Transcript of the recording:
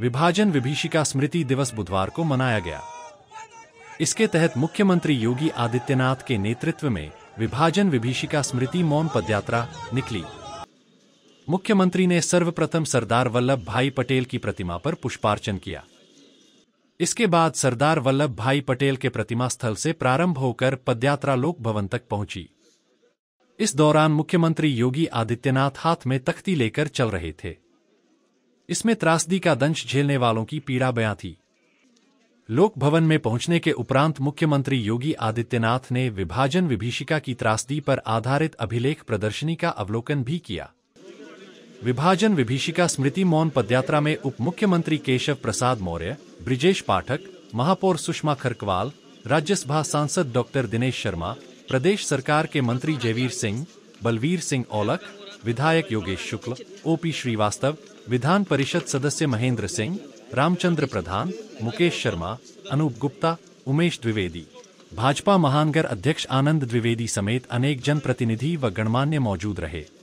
विभाजन विभीषिका स्मृति दिवस बुधवार को मनाया गया इसके तहत मुख्यमंत्री योगी आदित्यनाथ के नेतृत्व में विभाजन विभीषिका स्मृति मौन पदयात्रा निकली मुख्यमंत्री ने सर्वप्रथम सरदार वल्लभ भाई पटेल की प्रतिमा पर पुष्पार्चन किया इसके बाद सरदार वल्लभ भाई पटेल के प्रतिमा स्थल से प्रारंभ होकर पदयात्रा लोक भवन तक पहुंची इस दौरान मुख्यमंत्री योगी आदित्यनाथ हाथ में तख्ती लेकर चल रहे थे इसमें त्रासदी का दंश झेलने वालों की पीड़ा बयां थी लोक भवन में पहुंचने के उपरांत मुख्यमंत्री योगी आदित्यनाथ ने विभाजन विभीषिका की त्रासदी पर आधारित अभिलेख प्रदर्शनी का अवलोकन भी किया विभाजन विभीषिका स्मृति मौन पदयात्रा में उप मुख्यमंत्री केशव प्रसाद मौर्य ब्रिजेश पाठक महापौर सुषमा खरकवाल राज्यसभा सांसद डॉक्टर दिनेश शर्मा प्रदेश सरकार के मंत्री जयवीर सिंह बलवीर सिंह औलख विधायक योगेश शुक्ल ओपी श्रीवास्तव विधान परिषद सदस्य महेंद्र सिंह रामचंद्र प्रधान मुकेश शर्मा अनूप गुप्ता उमेश द्विवेदी भाजपा महानगर अध्यक्ष आनंद द्विवेदी समेत अनेक जनप्रतिनिधि व गणमान्य मौजूद रहे